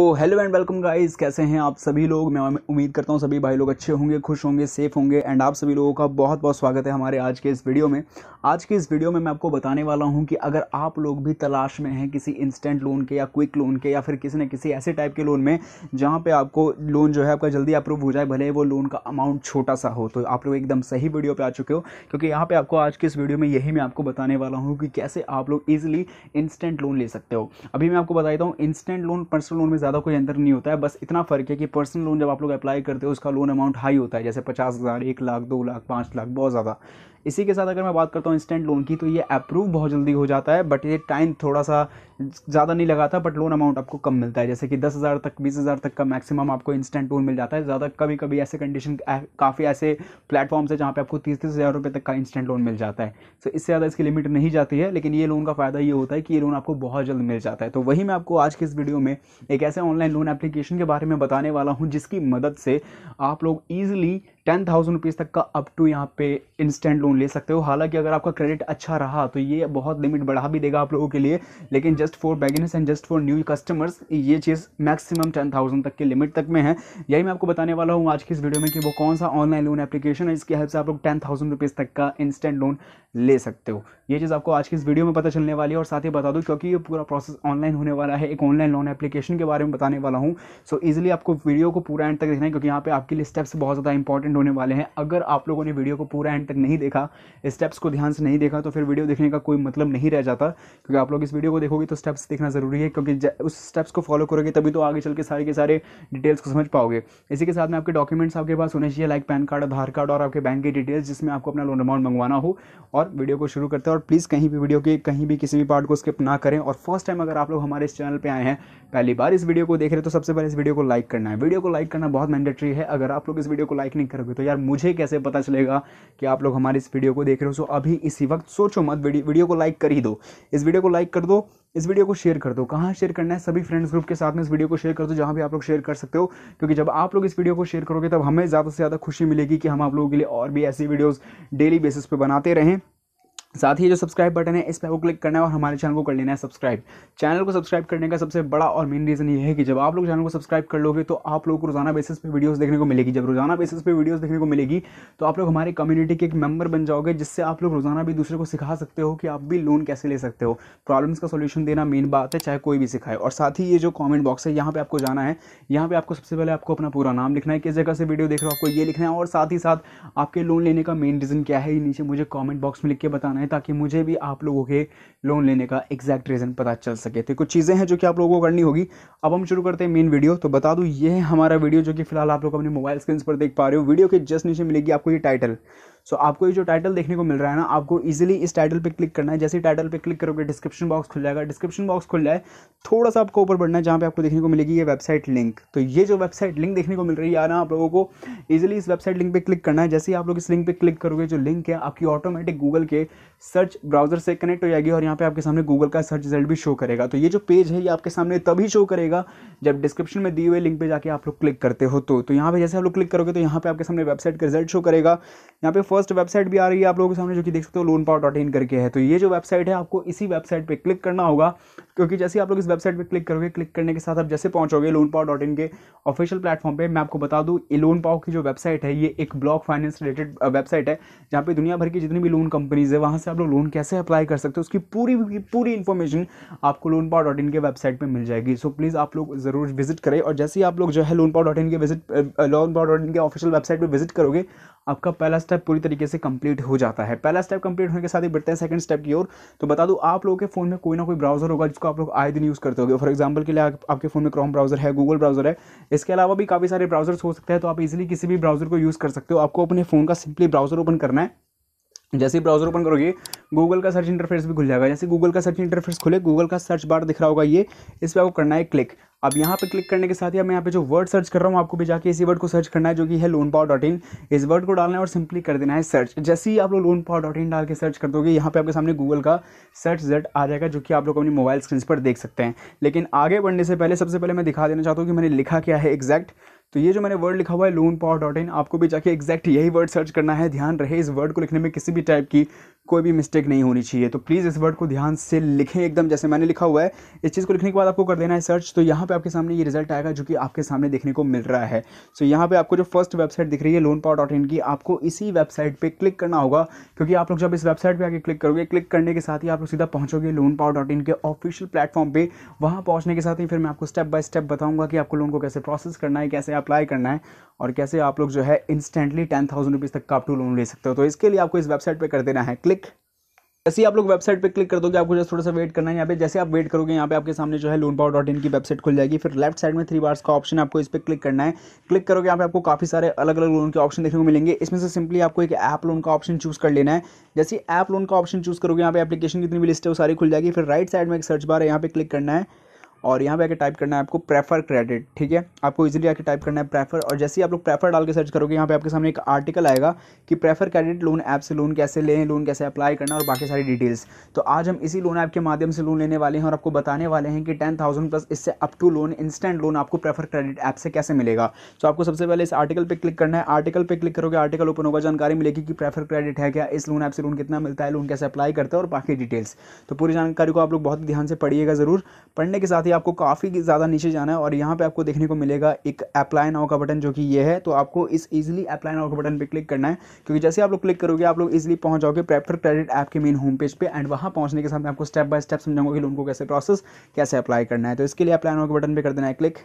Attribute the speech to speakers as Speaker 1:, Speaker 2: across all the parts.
Speaker 1: तो hello and welcome guys कैसे हैं आप सभी लोग मैं उम्मीद करता हूँ सभी भाई लोग अच्छे होंगे खुश होंगे सेफ होंगे एंड आप सभी लोगों का बहुत बहुत स्वागत है हमारे आज के इस वीडियो में आज के इस वीडियो में मैं आपको बताने वाला हूँ कि अगर आप लोग भी तलाश में हैं किसी इंस्टेंट लोन के या क्विक लोन के या फिर किसी न किसी ऐसे टाइप के लोन में जहाँ पर आपको लोन जो है आपका जल्दी अप्रूव हो जाए भले वो लोन का अमाउंट छोटा सा हो तो आप लोग एकदम सही वीडियो पर आ चुके हो क्योंकि यहाँ पर आपको आज के इस वीडियो में यही मैं आपको बताने वाला हूँ कि कैसे आप लोग ईजिली इंस्टेंट लोन ले सकते हो अभी मैं आपको बता देता हूँ इंस्टेंट लोन पर्सनल लोन में ज़्यादा कोई अंतर नहीं होता है बस इतना फ़र्क है कि पर्सनल लोन जब आप लोग अप्लाई करते हो उसका लोन अमाउंट हाई होता है जैसे पचास हज़ार एक लाख दो लाख पाँच लाख बहुत ज़्यादा इसी के साथ अगर मैं बात करता हूँ इंस्टेंट लोन की तो ये अप्रूव बहुत जल्दी हो जाता है बट ये टाइम थोड़ा सा ज़्यादा नहीं लगाता बट लोन अमाउंट आपको कम मिलता है जैसे कि दस हज़ार तक बीस हज़ार तक का मैक्सिमम आपको इंस्टेंट लोन मिल जाता है ज़्यादा कभी कभी ऐसे कंडीशन काफ़ी ऐसे प्लेटफॉर्म्स है जहाँ पर आपको तीस तीस हज़ार रुपये तक का इंस्टेंट लोन मिल जाता है तो इससे ज़्यादा इसकी लिमिट नहीं जाती है लेकिन ये लोन का फ़ायदा ये होता है कि ये लोन आपको बहुत जल्द मिल जाता है तो वही मैं आपको आज के इस वीडियो में एक ऐसे ऐसे ऑनलाइन लोन एप्लीकेशन के बारे में बताने वाला हूँ जिसकी मदद से आप लोग ईजिली टेन थाउजेंड रुपीज़ तक का अप टू यहाँ पे इंस्टेंट लोन ले सकते हो हालांकि अगर आपका क्रेडिट अच्छा रहा तो ये बहुत लिमिट बढ़ा भी देगा आप लोगों के लिए लेकिन just for beginners and just for new customers ये चीज़ मैक्सिमम टेन थाउजेंड तक के लिमिट तक में है यही मैं आपको बताने वाला हूँ आज की इस वीडियो में कि वो कौन सा ऑनलाइन लोन एप्लीकेशन है इसकी हेल्प से आप लोग टेन थाउजेंड रुपीज़ तक का इंस्टेंट लोन ले सकते हो ये चीज़ आपको आज की इस वीडियो में पता चलने वाली है और साथ ही बता दूँ क्योंकि ये पूरा प्रोसेस ऑनलाइन होने वाला है एक ऑनलाइन लोन एप्लीकेशन के बारे में बताने वाला हूँ सो ईजिली आपको वीडियो को पूरा एंड तक देखना है क्योंकि यहाँ पे आपके लिए स्टेप्स बहुत ज़्यादा इंपॉर्टेंट इंपॉर्टेंट होने वाले हैं अगर आप लोगों ने वीडियो को पूरा एंड तक नहीं देखा स्टेप्स को ध्यान से नहीं देखा तो फिर वीडियो देखने का कोई मतलब नहीं रह जाता क्योंकि आप लोग इस वीडियो को देखोगे तो स्टेप्स देखना ज़रूरी है क्योंकि उस स्टेप्स को फॉलो करोगे तभी तो आगे चल के सारे के सारे डिटेल्स को समझ पाओगे इसी के साथ में आपके डॉक्यूमेंट्स आपके पास होने चाहिए like PAN card Aadhaar card और आपके बैंक की डिटेल्स जिसमें आपको अपना लोन अमाउंट मंगवाना हो और वीडियो को शुरू करते हैं और प्लीज़ कहीं भी वीडियो के कहीं भी किसी भी पार्ट को स्किप ना करें और फर्स्ट टाइम अगर आप लोग हमारे इस चैनल पर आए हैं पहली बार इस वीडियो को देख रहे तो सबसे पहले इस वीडियो को लाइक करना है वीडियो को लाइक करना बहुत मैंडेटरी है अगर आप लोग इस वीडियो को लाइक नहीं कर रखोगे तो यार मुझे कैसे पता चलेगा कि आप लोग हमारी इस वीडियो को देख रहे हो सो अभी इसी वक्त सोचो मत वीडियो को लाइक कर ही दो इस वीडियो को लाइक कर दो इस वीडियो को शेयर कर दो कहाँ शेयर करना है सभी फ्रेंड्स ग्रुप के साथ में इस वीडियो को शेयर कर दो जहाँ भी आप लोग शेयर कर सकते हो क्योंकि जब आप लोग इस वीडियो को शेयर करोगे तब हमें ज़्यादा से ज़्यादा खुशी मिलेगी कि हम आप लोगों के लिए और भी ऐसी वीडियोज़ डेली बेसिस पर बनाते रहें साथ ही जो सब्सक्राइब बटन है इस पर आपको क्लिक करना है और हमारे चैनल को कर लेना है सब्सक्राइब चैनल को सब्सक्राइब करने का सबसे बड़ा और मेन रीज़न ये है कि जब आप लोग चैनल को सब्सक्राइब कर लोगे तो आप लोग को रोजाना बेसिस पे वीडियोस देखने को मिलेगी जब रोजाना बेसिस पे वीडियोस देखने को मिलेगी तो आप लोग हमारे कम्युनिटी के एक मेंबर बन जाओगे जिससे आप लोग रोजाना भी दूसरे को सिखा सकते हो कि आप भी लोन कैसे ले सकते हो प्रॉब्लम्स का सोल्यूशन देना मेन बात है चाहे कोई भी सिखाए और साथ ही ये जो कॉमेंट बॉक्स है यहाँ पर आपको जाना है यहाँ पर आपको सबसे पहले आपको अपना पूरा नाम लिखना है किस जगह से वीडियो देख रहे हो आपको ये लिखना है और साथ ही साथ आपके लोन लेने का मेन रीज़न क्या है नीचे मुझे कॉमेंट बॉक्स में लिख के बताना है ताकि मुझे भी आप लोगों के लोन लेने का एग्जैक्ट रीज़न पता चल सके तो कुछ चीज़ें हैं जो कि आप लोगों को करनी होगी अब हम शुरू करते हैं मेन वीडियो तो बता दूँ ये है हमारा वीडियो जो कि फिलहाल आप लोग अपने मोबाइल स्क्रीन पर देख पा रहे हो वीडियो के जस्ट नीचे मिलेगी आपको ये टाइटल सो so, आपको ये जो टाइटल देखने को मिल रहा है ना आपको इजीली इस टाइटल पे क्लिक करना है जैसे टाइटल पे क्लिक करोगे डिस्क्रिप्शन बॉक्स खुल जाएगा डिस्क्रिप्शन बॉक्स खुल जाए थोड़ा सा आपको ऊपर बढ़ना है जहाँ पे आपको देखने को मिलेगी ये वेबसाइट लिंक तो ये जो वेबसाइट लिंक देखने को मिल रही है ना आप लोगों को ईजिली इस वेबसाइट लिंक पर क्लिक करना है जैसे ही आप लोग इस लिंक पर क्लिक करोगे जो लिंक है आपकी ऑटोमेटिक गूगल के सर्च ब्राउजर से कनेक्ट हो जाएगी और यहाँ पर आपके सामने गूगल का सर्च रिजल्ट भी शो करेगा तो ये जो पेज है ये आपके सामने तभी शो करेगा जब डिस्क्रिप्शन में दिए हुए लिंक पर जाकर आप लोग क्लिक करते हो तो, तो यहाँ पर जैसे आप लोग क्लिक करोगे तो यहाँ पर आपके सामने वेबसाइट का रिजल्ट शो करेगा यहाँ पे फर्स्ट वेबसाइट भी आ रही है आप लोगों के सामने जो कि देख सकते हो लोन पावर डॉट इन करके है तो ये जो वेबसाइट है आपको इसी वेबसाइट पर क्लिक करना होगा क्योंकि जैसे आप लोग इस वेबसाइट पर क्लिक करोगे क्लिक करने के साथ आप जैसे पहुंचोगे लोन पावर डॉट इन के ऑफिशियल प्लेटफॉर्म पर मैं आपको बता दूँ ये लोन पाओ की जो वेबसाइट है ये एक ब्लॉक फाइनेंस रिलेटेड वेबसाइट है जहाँ पर दुनिया भर की जितनी भी लोन कंपनीज़ है वहाँ से आप लोग लोन कैसे अप्लाई कर सकते हो उसकी पूरी पूरी इन्फॉर्मेशन आपको लोन पावर डॉट इन के वेबसाइट पर मिल जाएगी सो प्लीज़ आप लोग ज़रूर विजिट करें और जैसे ही आप लोग जो है लोन पावर डॉट इन के visit loan power dot in के ऑफिशियल वेबसाइट पर विजिट करोगे आपका पहला स्टेप पूरी पूरी तरीके से कंप्लीट हो जाता है पहला स्टेप कंप्लीट होने के साथ ही बढ़ते हैं सेकंड स्टेप की ओर तो बता दूं आप लोगों के फ़ोन में कोई ना कोई ब्राउज़र होगा जिसको आप लोग आए दिन यूज़ करते हो फॉर एग्जाम्पल के लिए आप, आपके फ़ोन में क्रोम ब्राउज़र है गूगल ब्राउज़र है इसके अलावा भी काफ़ी सारे ब्राउज़र्स हो सकते हैं तो आप इजिली किसी भी ब्राउज़र को यूज़ कर सकते हो आपको अपने फ़ोन का सिंपली ब्राउज़र ओपन करना है जैसे ही ब्राउजर ओपन करोगे गूगल का सर्च इंटरफेस भी खुल जाएगा जैसे गूगल का सर्च इंटरफेस खुले गूगल का सर्च बार दिख रहा होगा ये इस पर आपको करना है क्लिक अब यहाँ पे क्लिक करने के साथ ही अब मैं यहाँ पे जो वर्ड सर्च कर रहा हूँ आपको भी जाके इसी वर्ड को सर्च करना है जो कि है लोन पावर डॉट इन इस वर्ड को डालना है और सिंपली कर देना है सर्च जैसे ही आप लोग लोन पावर डॉट इन डाल के सर्च कर दोगे यहाँ पे आपके सामने गूगल का सर्च रिजल्ट आ जाएगा जो कि आप लोग अपनी मोबाइल स्क्रीन पर देख सकते हैं लेकिन आगे बढ़ने से पहले सबसे पहले मैं दिखा देना चाहता हूँ कि मैंने लिखा क्या है एग्जैक्ट तो ये जो मैंने वर्ड लिखा हुआ है लोन पावर डॉट इन आपको भी जाके एग्जैक्ट यही वर्ड सर्च करना है ध्यान रहे इस वर्ड को लिखने में किसी भी टाइप की कोई भी मिस्टेक नहीं होनी चाहिए तो प्लीज़ इस वर्ड को ध्यान से लिखें एकदम जैसे मैंने लिखा हुआ है इस चीज़ को लिखने के बाद आपको कर देना है सर्च तो यहाँ पे आपके सामने ये रिजल्ट आएगा जो कि आपके सामने देखने को मिल रहा है सो so, यहाँ पे आपको जो फर्स्ट वेबसाइट दिख रही है लोन पावर डॉट इन की आपको इसी वेबसाइट पर क्लिक करना होगा क्योंकि आप लोग जब इस वेबसाइट पर आगे क्लिक करोगे क्लिक करने के साथ ही आप लोग सीधा पहुँचोगे लोन पावर डॉट इन के ऑफिशियल प्लेटफॉर्म पर वहाँ पहुँचने के साथ ही फिर मैं आपको स्टेप बाय स्टेप बताऊँगा कि आपको लोन को कैसे प्रोसेस करना है कैसे अप्लाई करना है और कैसे आप लोग जो है इंस्टेंटली टेन थाउजेंड रुपीज़ तक का आप टू लोन ले सकते हो तो इसके लिए आपको इस वेबसाइट पर कर देना है क्लिक जैसे ही आप लोग वेबसाइट पे क्लिक कर दोगे आपको जैसे थोड़ा सा वेट करना है यहाँ पे जैसे आप वेट करोगे यहाँ पे आपके सामने जो है लोन पावर डॉट इन की वेबसाइट खुल जाएगी फिर लेफ्ट साइड में थ्री बार्स का ऑप्शन आपको इस पर क्लिक करना है क्लिक करोगे यहाँ पे आपको काफ़ी सारे अलग अलग लोन के ऑप्शन देखने को मिलेंगे इसमें से सिंपली आपको एक ऐप लोन का ऑप्शन चूज़ कर लेना है जैसे ऐप लोन का ऑप्शन चूज़ करोगे यहाँ पे एप्लीकेशन की जितनी भी लिस्ट है वो सारी खुल जाएगी फिर राइट साइड में एक सर्च बार है यहाँ पे क्लिक करना है और यहाँ पे आके टाइप करना है आपको प्रेफर क्रेडिट ठीक है आपको इजीली आके टाइप करना है प्रेफर और जैसे ही आप लोग प्रेफर डाल के सर्च करोगे यहाँ पे आपके सामने एक आर्टिकल आएगा कि प्रेफर क्रेडिट लोन ऐप से लोन कैसे लें लोन कैसे अप्लाई करना और बाकी सारी डिटेल्स तो आज हम इसी लोन ऐप के माध्यम से लोन लेने वाले हैं और आपको बताने वाले हैं कि टेन थाउजेंड प्लस इससे up to loan instant loan आपको प्रेफर क्रेडिट ऐप से कैसे मिलेगा तो आपको सबसे पहले इस आर्टिकल पर क्लिक करना है आर्टिकल पर क्लिक करोगे आर्टिकल ओपन होगा जानकारी मिलेगी कि प्रेफर क्रेडिट है क्या इस लोन ऐप से लोन कितना मिलता है लोन कैसे अप्लाई करते हैं और बाकी डिटेल्स तो पूरी जानकारी को आप लोग बहुत ध्यान से पढ़िएगा ज़रूर पढ़ने के साथ ही ही आपको काफ़ी ज़्यादा नीचे जाना है और यहाँ पे आपको देखने को मिलेगा एक अप्लाई नाउ का बटन जो कि ये है तो आपको इस इजीली अप्लाई नाउ का बटन पे क्लिक करना है क्योंकि जैसे आप लोग क्लिक करोगे आप लोग इजीली पहुँच जाओगे प्रेफर क्रेडिट ऐप के मेन होम पेज पे एंड वहाँ पहुँचने के साथ मैं आपको स्टेप बाय स्टेप समझाऊंगा कि लोन को कैसे प्रोसेस कैसे अप्लाई करना है तो इसके लिए अप्लाई नाउ के बटन पर कर देना है क्लिक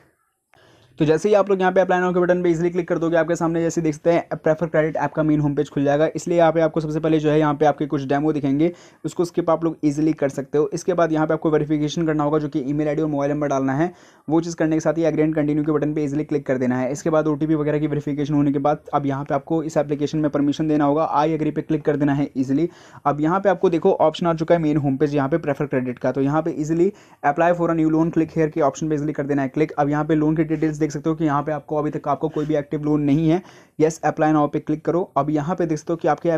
Speaker 1: तो जैसे ही आप लोग यहाँ पे अप्लाई नाउ के बटन पे इजिली क्लिक कर दोगे आपके सामने जैसे देखते हैं प्रेफर क्रेडिट ऐप का मेन होम पेज खुल जाएगा इसलिए यहाँ पे आपको सबसे पहले जो है यहाँ पे आपके कुछ डेमो दिखेंगे उसको स्किप आप लोग इजिली कर सकते हो इसके बाद यहाँ पे आपको वेरीफिकेशन करना होगा जो कि ई मेल और मोबाइल नंबर डालना है वो चीज़ करने के साथ ही एग्री कंटिन्यू के बटन पर ईजिली क्लिक कर देना है इसके बाद ओ वगैरह की वेरीफिकेशन होने के बाद अब यहाँ पे आपको इस एप्लीकेशन में परमिशन देना होगा आई एग्री पे क्लिक कर देना है ईजिली अब यहाँ पे आपको देखो ऑप्शन आ चुका है मेन होम पेज यहाँ पे प्रेफर क्रेडिट का तो यहाँ पर easily apply for a new loan click here के ऑप्शन पर इजिली कर देना है क्लिक अब यहाँ पे लोन की डिटेल्स देख सकते हो कि यहाँ पे आपको अभी तक आपको कोई भी एक्टिव लोन नहीं है येस अप्लाई नाउ पे क्लिक करो अब यहाँ पे देख सकते हो कि आपके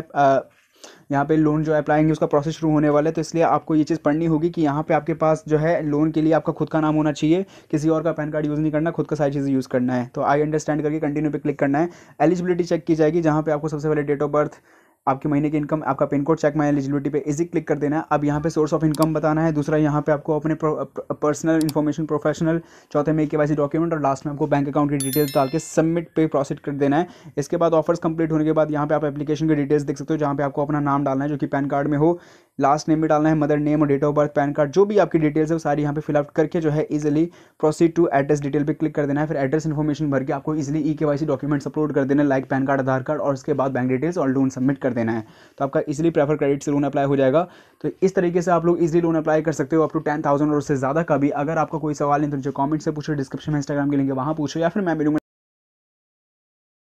Speaker 1: यहाँ पे लोन जो अप्लाई अप्लाएंगे उसका प्रोसेस शुरू होने वाला है तो इसलिए आपको ये चीज़ पढ़नी होगी कि यहाँ पे आपके पास जो है लोन के लिए आपका खुद का नाम होना चाहिए किसी और का पैन कार्ड यूज़ नहीं करना खुद का सारी चीज़ें यूज़ करना है तो आई अंडरस्टैंड करके कंटिन्यू पे क्लिक करना है एलिजिबिलिटी चेक की जाएगी जहाँ पे आपको सबसे पहले डेट ऑफ बर्थ आपके महीने की इनकम आपका pin code check my eligibility पे इजी क्लिक कर देना है अब यहाँ पे सोर्स ऑफ इनकम बताना है दूसरा यहाँ पे आपको अपने पर्सनल इन्फॉर्मेशन प्रोफेशनल चौथे में के वाई डॉक्यूमेंट और लास्ट में आपको बैंक अकाउंट की डिटेल्स डाल के सबमिट पे प्रोसीड कर देना है इसके बाद ऑफर्स कंप्लीट होने के बाद यहाँ पे आप एप्लीकेशन की डिटेल्स देख सकते हो जहाँ पे आपको अपना नाम डालना है जो कि पैन कार्ड में हो लास्ट नेम भी डालना है मदर नेम और date of birth PAN card जो भी आपकी डिटेल्स है वो सारी यहाँ पे फिलअप करके जो है easily proceed to address detail पर क्लिक कर देना है फिर एड्रेस इन्फॉर्मेशन भर के आपको इजिली ई के डॉक्यूमेंट्स अपलोड कर देना like PAN card Aadhaar card और उसके बाद बैंक डिटेल्स और लोन सबमिट कर देना है तो आपका इजिली प्रेफर क्रेडिट से लोन अप्लाई हो जाएगा तो इस तरीके से आप लोग इजिली लोन अप्लाई कर सकते हो अप टू टेन थाउजेंड और उससे ज़्यादा का भी अगर आपका कोई सवाल नहीं तो मुझे कॉमेंट से पूछो डिस्क्रिप्शन में इंस्टाग्राम के लिंक वहाँ पूछो या फिर मैं मिलूंगा